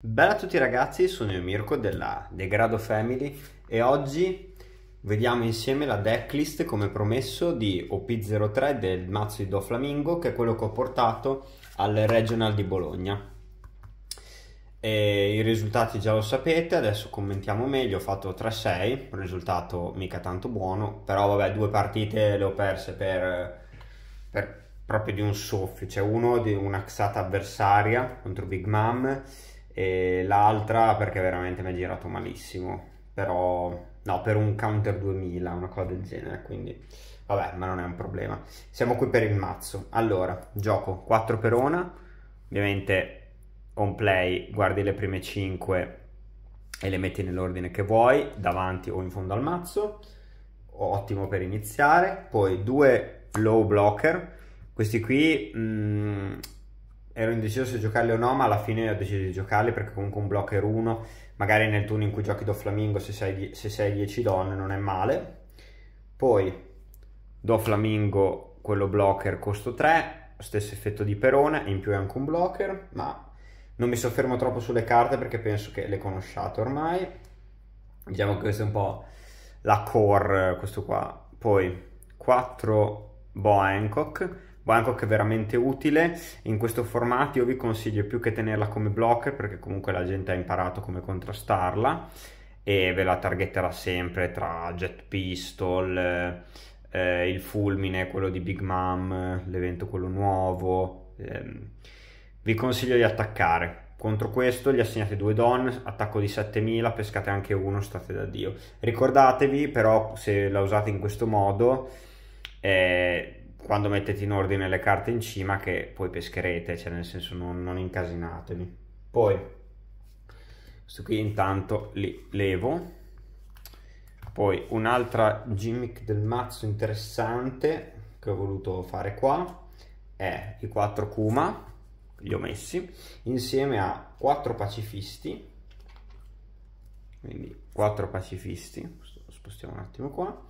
Bella a tutti ragazzi, sono io Mirko della Degrado Family e oggi vediamo insieme la decklist come promesso di OP03 del mazzo di Do Flamingo che è quello che ho portato al Regional di Bologna. E I risultati già lo sapete, adesso commentiamo meglio, ho fatto 3-6, un risultato mica tanto buono, però vabbè due partite le ho perse per, per proprio di un soffio, c'è cioè uno di una xata avversaria contro Big Mom e l'altra perché veramente mi ha girato malissimo, però no, per un counter 2000, una cosa del genere, quindi vabbè, ma non è un problema. Siamo qui per il mazzo. Allora, gioco 4 per una, ovviamente on play guardi le prime 5 e le metti nell'ordine che vuoi, davanti o in fondo al mazzo, ottimo per iniziare, poi due low blocker, questi qui... Mh, mm, ero indeciso se giocarle o no, ma alla fine ho deciso di giocarle perché comunque un blocker 1, magari nel turno in cui giochi do flamingo se sei, se sei 10 donne non è male. Poi do flamingo quello blocker costo 3, stesso effetto di perone, in più è anche un blocker, ma non mi soffermo troppo sulle carte perché penso che le conosciate ormai. Diciamo che questa è un po' la core, questo qua. Poi 4 Boa Hancock Wallhancock è veramente utile, in questo formato io vi consiglio più che tenerla come blocker perché comunque la gente ha imparato come contrastarla e ve la targetterà sempre tra Jet Pistol, eh, il fulmine, quello di Big Mom, l'evento quello nuovo. Ehm, vi consiglio di attaccare. Contro questo gli assegnate due donne, attacco di 7000, pescate anche uno, state da Dio. Ricordatevi però se la usate in questo modo... Eh, quando mettete in ordine le carte in cima che poi pescherete, cioè nel senso non, non incasinatevi. Poi, questo qui intanto li levo. Poi un'altra gimmick del mazzo interessante che ho voluto fare qua è i 4 Kuma, li ho messi, insieme a 4 pacifisti, quindi 4 pacifisti, spostiamo un attimo qua,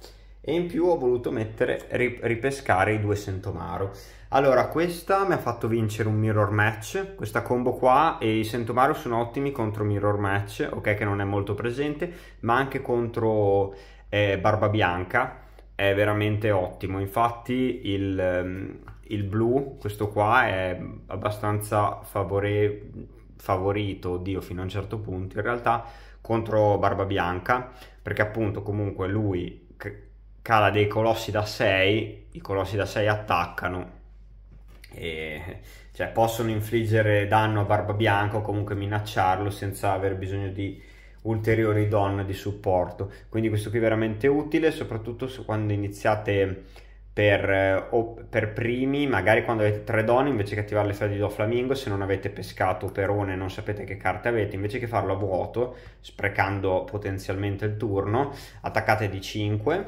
e in più ho voluto mettere, ripescare i due Sentomaro. Allora, questa mi ha fatto vincere un mirror match, questa combo qua, e i Sentomaro sono ottimi contro mirror match, ok che non è molto presente, ma anche contro eh, Barba Bianca è veramente ottimo. Infatti il, ehm, il blu, questo qua, è abbastanza favore, favorito, oddio, fino a un certo punto, in realtà, contro Barba Bianca, perché appunto comunque lui cala dei colossi da 6, i colossi da 6 attaccano, e, cioè possono infliggere danno a Barba Bianca o comunque minacciarlo senza aver bisogno di ulteriori don di supporto. Quindi questo qui è veramente utile, soprattutto quando iniziate per, eh, per primi, magari quando avete tre don, invece che attivare le l'effetto di Doflamingo, se non avete pescato Perone e non sapete che carte avete, invece che farlo a vuoto, sprecando potenzialmente il turno, attaccate di 5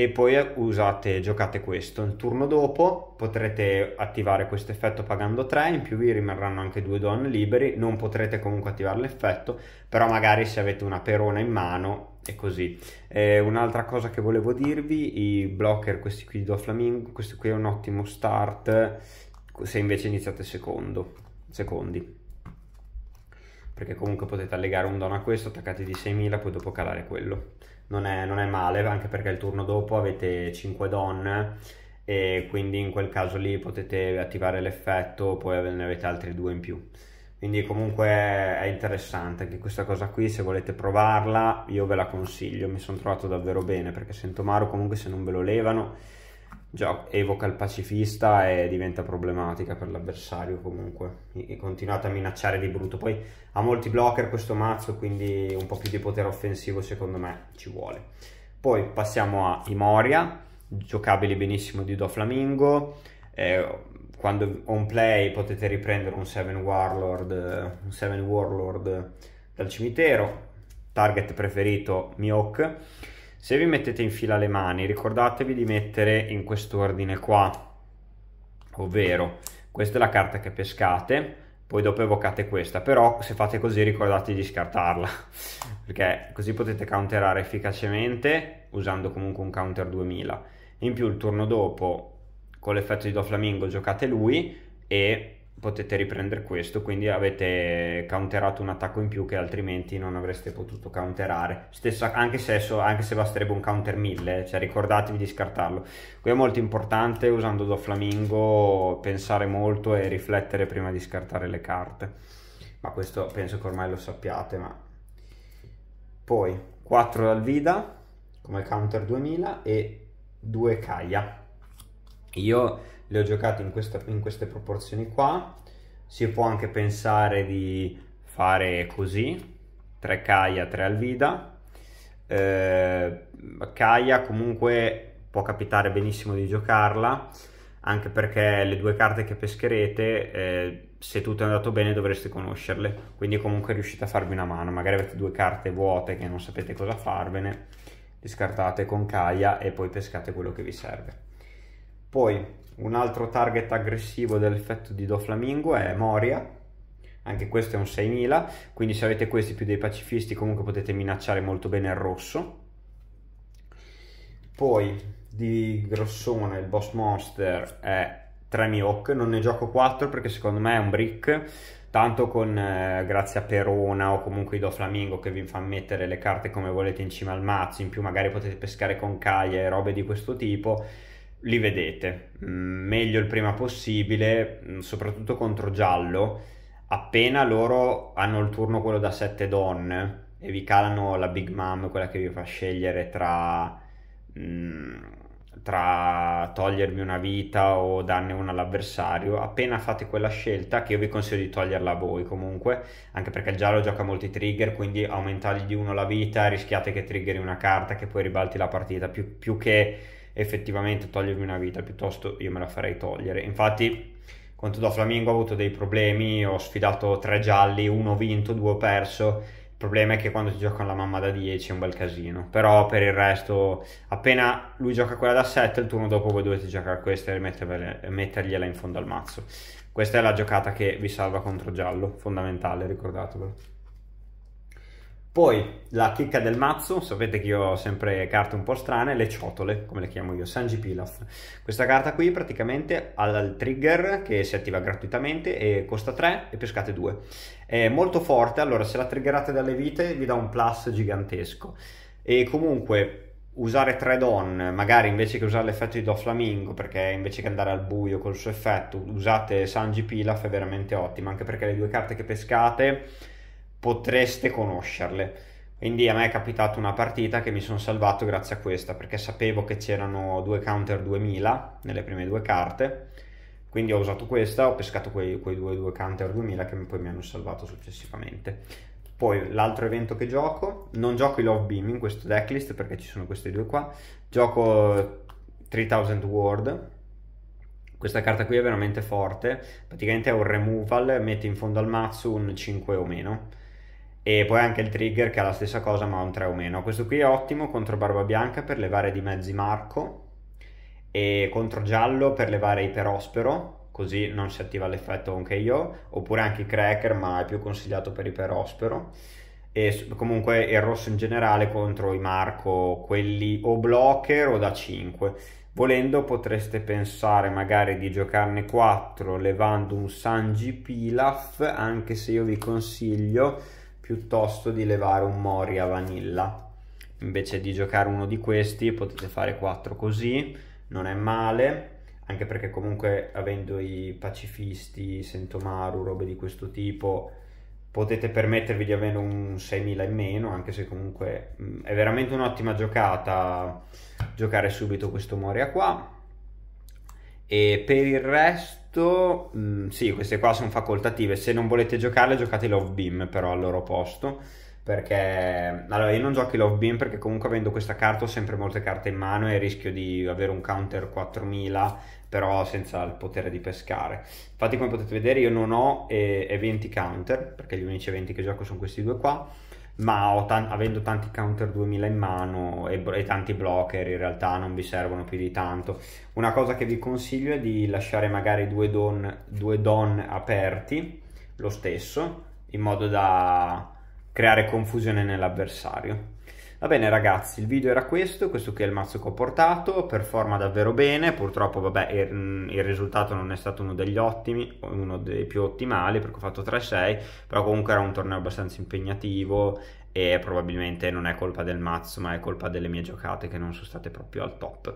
e poi eh, usate, giocate questo. Il turno dopo potrete attivare questo effetto pagando 3, in più vi rimarranno anche due don liberi, non potrete comunque attivare l'effetto, però magari se avete una perona in mano è così. Eh, un'altra cosa che volevo dirvi, i blocker, questi qui do flamingo, questo qui è un ottimo start se invece iniziate secondo, secondi perché comunque potete allegare un dono a questo, attaccate di 6.000, poi dopo calare quello non è, non è male, anche perché il turno dopo avete 5 donne e quindi in quel caso lì potete attivare l'effetto, poi ne avete altri due in più. Quindi comunque è interessante anche questa cosa qui, se volete provarla io ve la consiglio, mi sono trovato davvero bene perché sento Sentomaro comunque se non ve lo levano già evoca il pacifista e diventa problematica per l'avversario comunque. E continuate a minacciare di brutto. Poi ha molti blocker questo mazzo, quindi un po' più di potere offensivo secondo me ci vuole. Poi passiamo a Imoria, giocabile benissimo di Doflamingo. Eh, quando on play potete riprendere un 7 Warlord, un 7 Warlord dal cimitero. Target preferito Miok se vi mettete in fila le mani, ricordatevi di mettere in quest'ordine qua, ovvero questa è la carta che pescate, poi dopo evocate questa, però se fate così ricordate di scartarla, perché così potete counterare efficacemente usando comunque un counter 2000. In più il turno dopo, con l'effetto di Doflamingo giocate lui e potete riprendere questo, quindi avete counterato un attacco in più che altrimenti non avreste potuto counterare. Stessa, anche, se, anche se basterebbe un counter 1000, cioè ricordatevi di scartarlo. Qui è molto importante, usando Doflamingo, pensare molto e riflettere prima di scartare le carte. Ma questo penso che ormai lo sappiate, ma... Poi 4 Alvida come counter 2000 e 2 Kaia io le ho giocate in, questa, in queste proporzioni qua, si può anche pensare di fare così, 3 Kaya, 3 Alvida. Eh, Kaya comunque può capitare benissimo di giocarla, anche perché le due carte che pescherete, eh, se tutto è andato bene, dovreste conoscerle. Quindi comunque riuscite a farvi una mano, magari avete due carte vuote che non sapete cosa farvene, le scartate con Kaya e poi pescate quello che vi serve. Poi un altro target aggressivo dell'effetto di Doflamingo è Moria, anche questo è un 6000, quindi se avete questi più dei pacifisti comunque potete minacciare molto bene il rosso. Poi di grossone il boss monster è 3 Mihawk, non ne gioco 4 perché secondo me è un brick, tanto con eh, grazie a Perona o comunque i Doflamingo che vi fa mettere le carte come volete in cima al mazzo, in più magari potete pescare con Kaya e robe di questo tipo li vedete mm, meglio il prima possibile, mm, soprattutto contro giallo. Appena loro hanno il turno quello da 7 donne e vi calano la Big Mom, quella che vi fa scegliere tra, mm, tra togliermi una vita o darne una all'avversario, appena fate quella scelta, che io vi consiglio di toglierla a voi comunque, anche perché il giallo gioca molti trigger, quindi aumentargli di uno la vita, rischiate che triggeri una carta che poi ribalti la partita, più, più che effettivamente togliermi una vita, piuttosto io me la farei togliere. Infatti, quanto da Flamingo ho avuto dei problemi, ho sfidato tre gialli, uno vinto, due perso. Il problema è che quando si gioca con la mamma da 10 è un bel casino. Però per il resto, appena lui gioca quella da 7, il turno dopo voi dovete giocare questa e mettergliela in fondo al mazzo. Questa è la giocata che vi salva contro giallo, fondamentale, ricordatevelo. Poi la chicca del mazzo, sapete che io ho sempre carte un po' strane, le ciotole, come le chiamo io, Sanji Pilaf. Questa carta qui praticamente ha il trigger che si attiva gratuitamente e costa 3 e pescate 2. È molto forte, allora se la triggerate dalle vite vi dà un plus gigantesco. E comunque usare 3 don, magari invece che usare l'effetto di Doflamingo, perché invece che andare al buio col suo effetto, usate Sanji Pilaf è veramente ottimo, anche perché le due carte che pescate potreste conoscerle. Quindi a me è capitata una partita che mi sono salvato grazie a questa, perché sapevo che c'erano due counter 2000 nelle prime due carte, quindi ho usato questa, ho pescato quei, quei due, due counter 2000 che poi mi hanno salvato successivamente. Poi l'altro evento che gioco, non gioco i Love Beam in questo decklist perché ci sono queste due qua, gioco 3000 eh, World, questa carta qui è veramente forte, praticamente è un removal, mette in fondo al mazzo un 5 o meno, e poi anche il trigger che ha la stessa cosa ma un 3 o meno. Questo qui è ottimo contro Barba Bianca per levare di mezzi Marco e contro Giallo per levare Iperospero, così non si attiva l'effetto anche io oppure anche i Cracker ma è più consigliato per Iperospero. E comunque il rosso in generale contro i Marco, quelli o blocker o da 5. Volendo potreste pensare magari di giocarne 4 levando un Sanji Pilaf, anche se io vi consiglio piuttosto di levare un Moria Vanilla. Invece di giocare uno di questi potete fare quattro così, non è male, anche perché comunque avendo i pacifisti, Sentomaru, robe di questo tipo, potete permettervi di avere un 6.000 in meno, anche se comunque mm, è veramente un'ottima giocata giocare subito questo Moria qua. E per il resto resto, mh, mm, sì, queste qua sono facoltative. Se non volete giocarle, giocate Love Beam però al loro posto. Perché allora io non giochi Love Beam perché comunque avendo questa carta ho sempre molte carte in mano e rischio di avere un counter 4000 però senza il potere di pescare. Infatti come potete vedere io non ho eh, eventi counter perché gli unici eventi che gioco sono questi due qua ma t- avendo tanti counter 2000 in mano e, e, tanti blocker in realtà non vi servono più di tanto una cosa che vi consiglio è di lasciare magari due don, due don aperti lo stesso in modo da creare confusione nell'avversario Va bene ragazzi, il video era questo, questo qui è il mazzo che ho portato, performa davvero bene, purtroppo vabbè il, mm, il risultato non è stato uno degli ottimi, uno dei più ottimali perché ho fatto 3-6, però comunque era un torneo abbastanza impegnativo e probabilmente non è colpa del mazzo ma è colpa delle mie giocate che non sono state proprio al top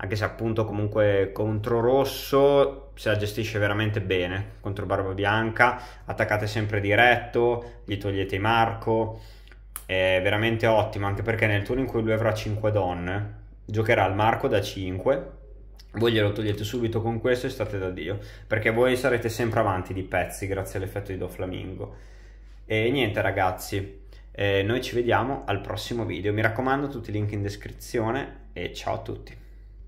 anche se appunto comunque contro rosso se la gestisce veramente bene contro barba bianca attaccate sempre diretto gli togliete i marco è veramente ottimo anche perché nel turno in cui lui avrà 5 donne giocherà al marco da 5 voi glielo togliete subito con questo e state da Dio perché voi sarete sempre avanti di pezzi grazie all'effetto di Doflamingo e niente ragazzi eh, noi ci vediamo al prossimo video mi raccomando tutti i link in descrizione e ciao a tutti